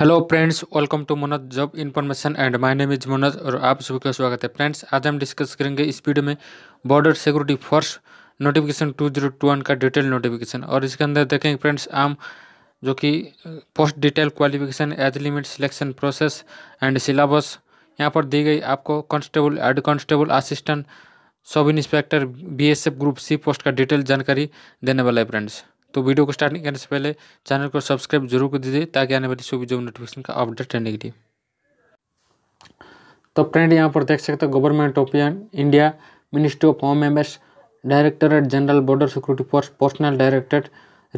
hello friends welcome to Manoj job information and my name is Manoj और आप सभी का स्वागत है फ्रेंड्स आज हम डिस्कस करेंगे इस वीडियो में border security force notification two zero two one का डिटेल नोटिफिकेशन और इसके अंदर देखेंगे फ्रेंड्स आम जो कि post detail qualification age limit selection process and syllabus यहाँ पर दी गई आपको कॉन्स्टेबल एड constable assistant sub inspector B group C post का डिटेल जानकारी देने वाला है फ्रेंड्स तो वीडियो को स्टार्ट करने से पहले चैनल को सब्सक्राइब जरूर कर दीजिए ताकि आने वाली सभी जो नोटिफिकेशन का अपडेट रहने के लिए तो फ्रेंड यहाँ पर देख सकते हो government of India ministry of home affairs directorate general border security force personnel directorate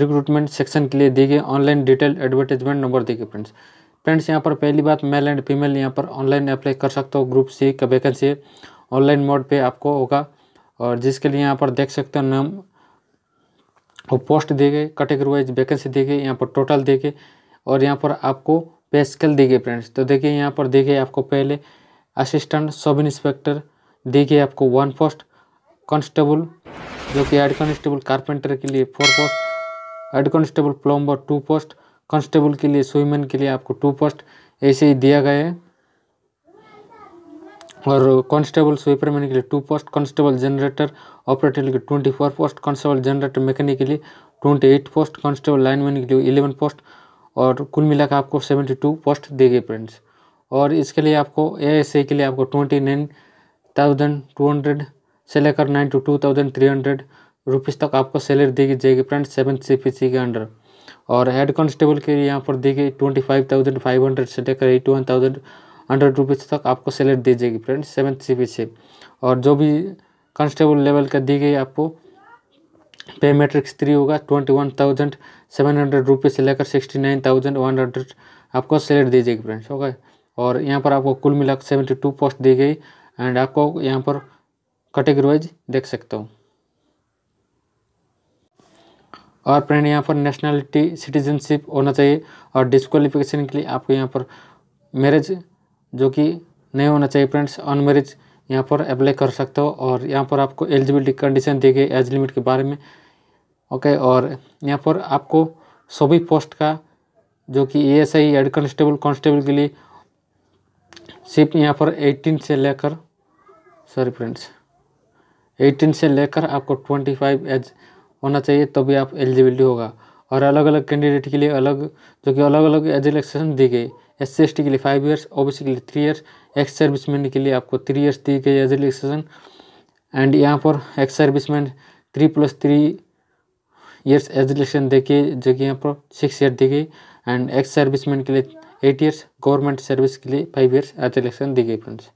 recruitment section के लिए दिए ऑनलाइन डिटेल एडवर्टीजमेंट नंबर दिए फ्रेंड्स फ्रेंड्स यहाँ पर पहली बात मेल एंड फीमेल यहाँ पर ऑनलाइन अप्लाई कर सकते हो ग्रुप सी का वैकेंसी ऑनलाइन मोड पे आपको होगा और जिसके लिए यहाँ पर देख सकते हो नाम वो पोस्ट देंगे कैटेगरी वाइज वैकेंसी देंगे यहाँ पर टोटल देंगे और यहाँ पर आपको पे स्केल देंगे फ्रेंड्स तो देखिए यहाँ पर देखिए आपको पहले असिस्टेंट सब इंस्पेक्टर देंगे आपको वन पोस्ट कांस्टेबल जो कि हेड कांस्टेबल कारपेंटर के लिए four post head constable plumber two post constable के लिए स्विमैन के लिए आपको टू पोस्ट ऐसे ही दिया गया है और कांस्टेबल स्वीपर मैन के लिए two post constable generator operator के लिए twenty four post constable generator mechanic के लिए twenty eight post constable lineman के लिए इलेवन पोस्ट और कुल मिलाकर आपको सेवेंटी टू पोस्ट गए फ्रेंड्स और इसके लिए आपको ए के लिए आपको twenty nine thousand two hundred से लेकर nine two two thousand three hundred rupees तक आपको सैलरी दी जाएगी friends seven C P C के अंडर और हेड कांस्टेबल के लिए यहाँ पर दी गई twenty five thousand five hundred से लेकर eighty one thousand hundred rupees तक आपको सैलरी दी जाएगी फ्रेंड सेवन सी से और जो भी कांस्टेबल लेवल का दी गई आपको पे मैट्रिक्स थ्री होगा twenty one thousand seven hundred rupees से लेकर sixty nine thousand one hundred आपको सैलरी दी जाएगी फ्रेंड्स ओके और यहाँ पर आपको कुल मिलाकर सेवेंटी टू पोस्ट दी गई एंड आपको यहाँ पर कैटेगरी वाइज देख सकता हूँ और फ्रेंड यहाँ पर नेशनलिटी सिटीजनशिप होना चाहिए और डिस्क्वालिफिकेशन के लिए आपको यहाँ पर मैरिज जो कि नहीं होना चाहिए फ्रेंड्स अनमेरिज यहाँ पर अप्लाई कर सकते हो और यहाँ पर आपको एलिजिबिलिटी कंडीशन दी गई एज लिमिट के बारे में ओके और यहाँ पर आपको सभी पोस्ट का जो कि A S I head constable constable के लिए सिर्फ यहाँ पर 18 से लेकर सॉरी फ्रेंड्स 18 से लेकर आपको 25 एज होना चाहिए तभी आप एलिजिबिलिटी होगा और अलग अलग कैंडिडेट के लिए अलग जो कि अलग अलग एज एलेक्सेशन दी गई एस सी के लिए फाइव ईयर्स ओबीसी के लिए थ्री ईयर्स एक्स सर्विसमैन के लिए आपको थ्री ईयर्स दी गई एज रिलेक्सेशन एंड यहाँ पर ex serviceman three plus three years age relaxation के जो कि यहाँ पर सिक्स ईयर दी गई एंड एक्स सर्विसमैन के लिए एट ईयर्स गवर्नमेंट सर्विस के लिए फाइव ईयर्स एज रिलेक्शन दी गई फ्रेंड्स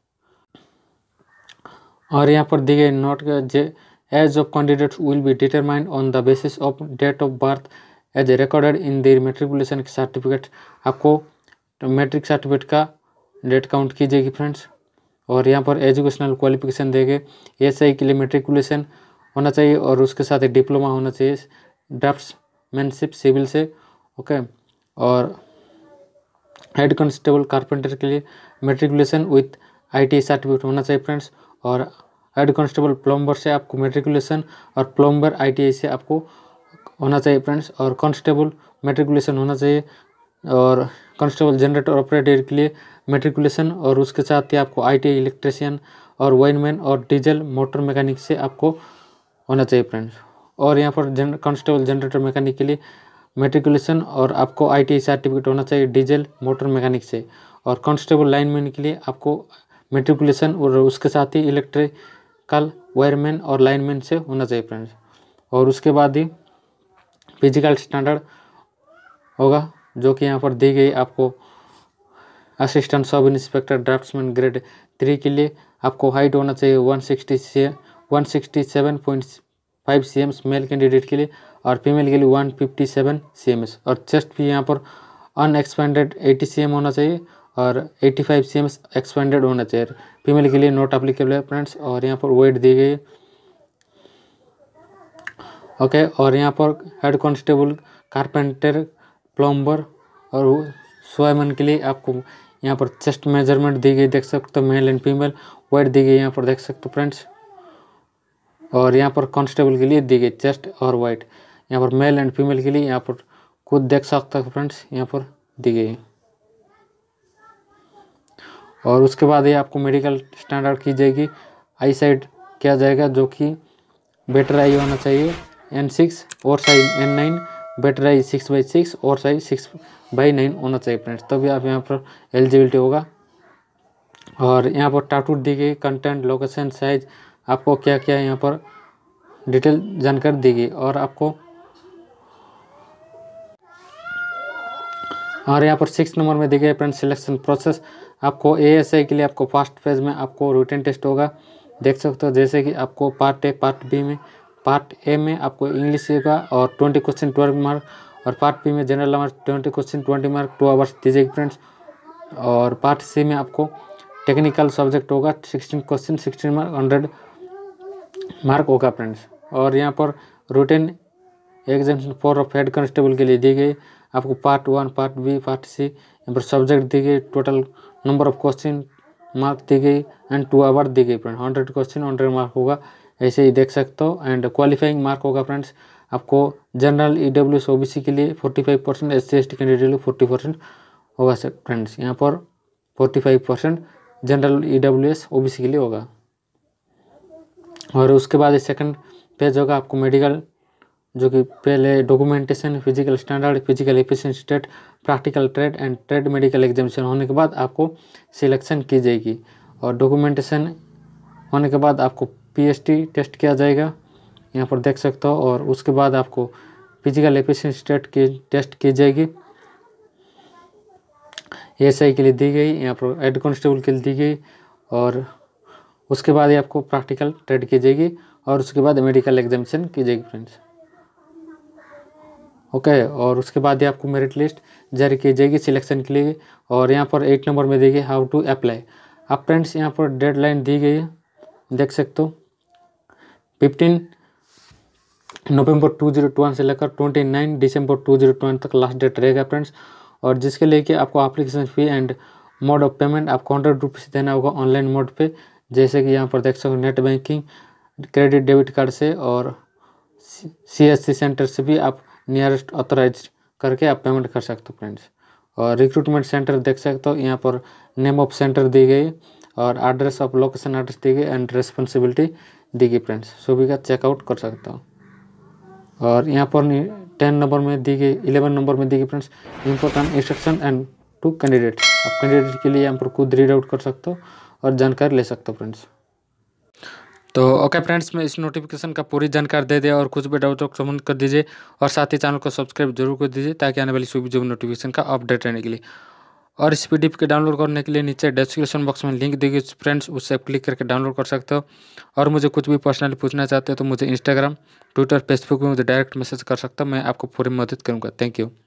और यहाँ पर दी गई नोट जे age of candidates will be determined on the basis of date of birth as recorded in their matriculation certificate आपको तो मैट्रिक सर्टिफिकेट का डेट काउंट कीजिएगी फ्रेंड्स और यहाँ पर एजुकेशनल क्वालिफिकेशन देंगे एस आई के लिए मेट्रिकुलेशन होना चाहिए और उसके साथ एक डिप्लोमा होना चाहिए मैनशिप सिविल से ओके और हेड कॉन्स्टेबल कारपेंटर के लिए मेट्रिकुलेशन विथ आई सर्टिफिकेट होना चाहिए फ्रेंड्स और हेड कॉन्स्टेबल प्लम्बर से आपको मेट्रिकुलेशन और प्लम्बर आई से आपको होना चाहिए फ्रेंड्स और कॉन्स्टेबल मेट्रिकुलेशन होना चाहिए और कांस्टेबल जनरेटर ऑपरेटर के लिए मेट्रिकुलेशन और उसके साथ ही आपको आईटी इलेक्ट्रिशियन और वाइनमैन और डीजल मोटर मैकेनिक से आपको होना चाहिए फ्रेंड्स और यहाँ पर जन कॉन्स्टेबल जनरेटर मैकेनिक के लिए मेट्रिकुलेशन और आपको आई सर्टिफिकेट होना चाहिए डीजल मोटर मैकेनिक से और कॉन्स्टेबल लाइनमैन के लिए आपको मेट्रिकुलेशन और उसके साथ ही इलेक्ट्रिकल वायरमैन और लाइनमैन से होना चाहिए फ्रेंड्स और उसके बाद ही फिजिकल स्टैंडर्ड होगा जो कि यहाँ पर दी गई आपको assistant sub inspector draughtsman grade three के लिए आपको हाइट होना चाहिए वन सिक्सटी से one sixty seven point five C Ms male candidate के लिए और फीमेल के लिए one fifty seven C M S और चेस्ट भी यहाँ पर अनएक्सपेंडेड एटी सी एम होना चाहिए और eighty five C M S expanded होना चाहिए फीमेल के लिए नॉट अप्लीकेबल है फ्रेंड्स और यहाँ पर वेट दी गई ओके और यहाँ पर हेड कॉन्स्टेबल कारपेंटर प्लम्बर और स्वयमन के लिए आपको यहाँ पर चेस्ट मेजरमेंट दी गई देख सकते हो मेल एंड फीमेल वेट दी गई यहाँ पर देख सकते हो फ्रेंड्स और यहाँ पर कांस्टेबल के लिए दी गई चेस्ट और वाइट यहाँ पर मेल एंड फीमेल के लिए यहाँ पर खुद देख सकते हो फ्रेंड्स यहाँ पर दी गई और उसके बाद ही आपको मेडिकल स्टैंडर्ड की जाएगी आई साइड किया जाएगा जो कि बेटर आई होना चाहिए एन सिक्स और साइज एन नाइन बैटरी साइज सिक्स बाई सिक्स और साइज सिक्स बाई नाइन होना चाहिए फ्रेंड्स तभी आप यहाँ पर एलिजिबिलिटी होगा और यहाँ पर टाटूट दी गई कंटेंट लोकेशन साइज आपको क्या क्या यहाँ पर डिटेल जानकारी दी गई और आपको और यहाँ पर सिक्स नंबर में दी गई फ्रेंड सिलेक्शन प्रोसेस आपको एएसआई के लिए आपको फर्स्ट फेज में आपको रिटर्न टेस्ट होगा देख सकते हो जैसे कि आपको पार्ट ए पार्ट बी में पार्ट ए में आपको इंग्लिश देगा और ट्वेंटी क्वेश्चन ट्वेल्व मार्क और पार्ट बी में general mark twenty question twenty mark two hours दीजिए फ्रेंड्स और पार्ट सी में आपको टेक्निकल सब्जेक्ट होगा sixteen question sixteen mark hundred mark होगा फ्रेंड्स और यहाँ पर routine examination for of head constable के लिए दी गई आपको part one part B part सी यहाँ पर सब्जेक्ट दी गई total number of question mark दी गई एंड टू आवर दी गई friend hundred question hundred mark होगा ऐसे ही देख सकते हो एंड क्वालिफाइंग मार्क होगा फ्रेंड्स आपको general E W S O B C के लिए forty five percent S C S T candidate के लिए फोर्टी परसेंट होगा सर फ्रेंड्स यहाँ पर forty five percent general E W S O B C के लिए होगा और उसके बाद सेकंड पेज होगा आपको मेडिकल जो कि पहले documentation physical standard physical efficiency state practical trade and trade medical examination होने के बाद आपको सिलेक्शन की जाएगी और डॉक्यूमेंटेशन होने के बाद आपको पीएसटी टेस्ट किया जाएगा यहाँ पर देख सकते हो और उसके बाद आपको फिजिकल एफिशिएंसी टेस्ट की टेस्ट की जाएगी एस के लिए दी गई यहाँ पर हेड कॉन्स्टेबल के लिए दी गई और उसके बाद ही आपको प्रैक्टिकल ट्रेड की जाएगी और उसके बाद मेडिकल एग्जामेशन की जाएगी फ्रेंड्स ओके okay, और उसके बाद ही आपको मेरिट लिस्ट जारी की जाएगी सिलेक्शन के लिए और यहाँ पर एक नंबर में देगी हाउ टू अप्लाई अब फ्रेंड्स यहाँ पर डेडलाइन दी गई है देख सकते हो फिफ्टीन नवंबर 2021 से लेकर 29 दिसंबर 2021 तक लास्ट डेट रहेगा फ्रेंड्स और जिसके लिए कि आपको application fee and mode of payment आपको हंड्रेड रुपीज़ देना होगा ऑनलाइन मोड पे जैसे कि यहाँ पर देख सकते हो net banking credit debit card से और सी एस सी सेंटर से भी आप नियरेस्ट ऑथोराइज करके आप पेमेंट कर सकते हो फ्रेंड्स और रिक्रूटमेंट सेंटर देख सकते हो यहाँ पर नेम ऑफ सेंटर दी गई और एड्रेस ऑफ लोकेशन एड्रेस दी गई एंड रेस्पॉन्सिबिलिटी देगी फ्रेंड्स सभी का चेकआउट कर सकता हूँ और यहाँ पर टेन नंबर में दी गई इलेवन नंबर में दी गई friends important instruction and to candidate आप कैंडिडेट के लिए यहाँ पर खुद रीड आउट कर सकते हो और जानकारी ले सकते हो फ्रेंड्स तो ओके फ्रेंड्स मैं इस नोटिफिकेशन का पूरी जानकारी दे दिया और कुछ भी डाउट हो कमेंट कर दीजिए और साथ ही चैनल को सब्सक्राइब जरूर कर दीजिए ताकि आने वाली सभी जो नोटिफिकेशन का अपडेट रहने के लिए और इस पी के डाउनलोड करने के लिए नीचे डिस्क्रिप्शन बॉक्स में लिंक दी गई फ्रेंड्स उससे क्लिक करके डाउनलोड कर सकते हो और मुझे कुछ भी पर्सनली पूछना चाहते हो तो मुझे इंस्टाग्राम ट्विटर फेसबुक में मुझे डायरेक्ट मैसेज कर सकते हो मैं आपको पूरी मदद करूँगा थैंक यू